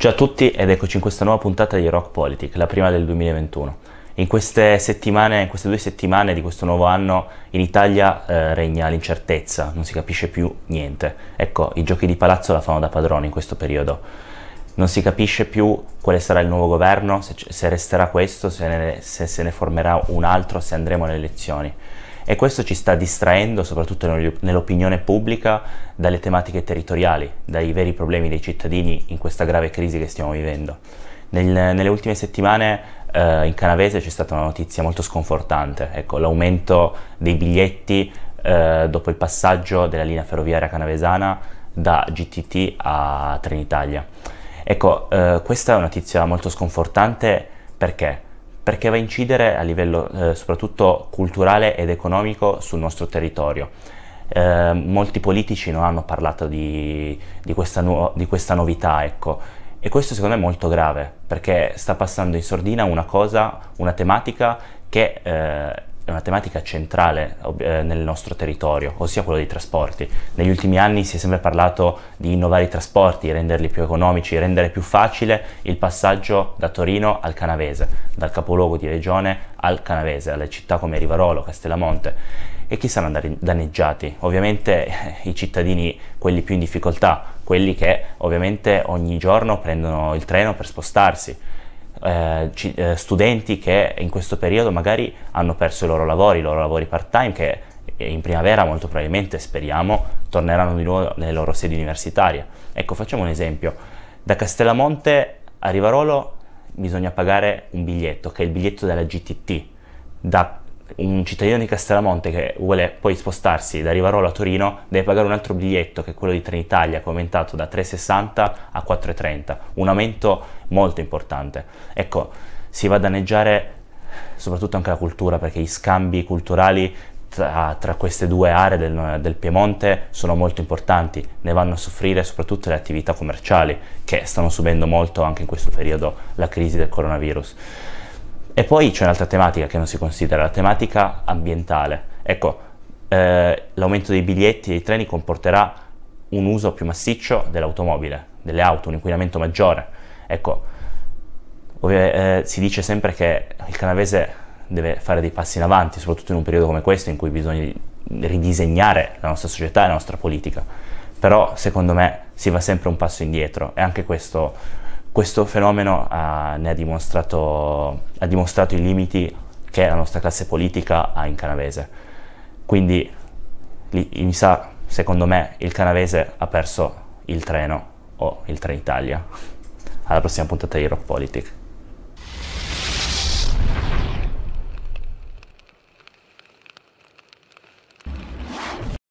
Ciao a tutti ed eccoci in questa nuova puntata di Rock Politic, la prima del 2021. In queste, in queste due settimane di questo nuovo anno in Italia eh, regna l'incertezza, non si capisce più niente. Ecco, i giochi di palazzo la fanno da padroni in questo periodo. Non si capisce più quale sarà il nuovo governo, se, se resterà questo, se, ne, se se ne formerà un altro, se andremo alle elezioni e questo ci sta distraendo soprattutto nell'opinione pubblica dalle tematiche territoriali, dai veri problemi dei cittadini in questa grave crisi che stiamo vivendo. Nel, nelle ultime settimane eh, in canavese c'è stata una notizia molto sconfortante, ecco, l'aumento dei biglietti eh, dopo il passaggio della linea ferroviaria canavesana da GTT a Trenitalia. Ecco, eh, questa è una notizia molto sconfortante perché? perché va a incidere a livello eh, soprattutto culturale ed economico sul nostro territorio. Eh, molti politici non hanno parlato di, di, questa, nu- di questa, novità, ecco. E questo secondo me è molto grave, perché sta passando in sordina una cosa, una tematica che eh, è una tematica centrale eh, nel nostro territorio, ossia quello dei trasporti. Negli ultimi anni si è sempre parlato di innovare i trasporti, renderli più economici, rendere più facile il passaggio da Torino al Canavese, dal capoluogo di regione al Canavese, alle città come Rivarolo, Castellamonte e chi saranno danneggiati? Ovviamente eh, i cittadini, quelli più in difficoltà, quelli che ovviamente ogni giorno prendono il treno per spostarsi. Eh, eh, studenti che in questo periodo magari hanno perso i loro lavori, i loro lavori part-time che in primavera molto probabilmente, speriamo, torneranno di nuovo nelle loro sedi universitarie. Ecco, facciamo un esempio. Da Castellamonte a Rivarolo bisogna pagare un biglietto, che è il biglietto della GTT. Da un cittadino di Castellamonte che vuole poi spostarsi da Rivarolo a Torino deve pagare un altro biglietto che è quello di Trenitalia che è aumentato da 3,60 a 4,30, un aumento molto importante. Ecco, si va a danneggiare soprattutto anche la cultura perché gli scambi culturali tra, tra queste due aree del, del, Piemonte sono molto importanti, ne vanno a soffrire soprattutto le attività commerciali che stanno subendo molto anche in questo periodo la crisi del coronavirus. E poi c'è un'altra tematica che non si considera, la tematica ambientale. Ecco, eh, l'aumento dei biglietti e dei treni comporterà un uso più massiccio dell'automobile, delle auto, un inquinamento maggiore. Ecco, eh, si dice sempre che il canavese deve fare dei passi in avanti, soprattutto in un periodo come questo in cui bisogna ridisegnare la nostra società e la nostra politica. Però secondo me si va sempre un passo indietro e anche questo questo fenomeno ha, eh, ha, dimostrato, ha dimostrato i limiti che la nostra classe politica ha in canavese. Quindi, mi sa, secondo me, il canavese ha perso il treno o il Trenitalia. Alla prossima puntata di Rock Politic.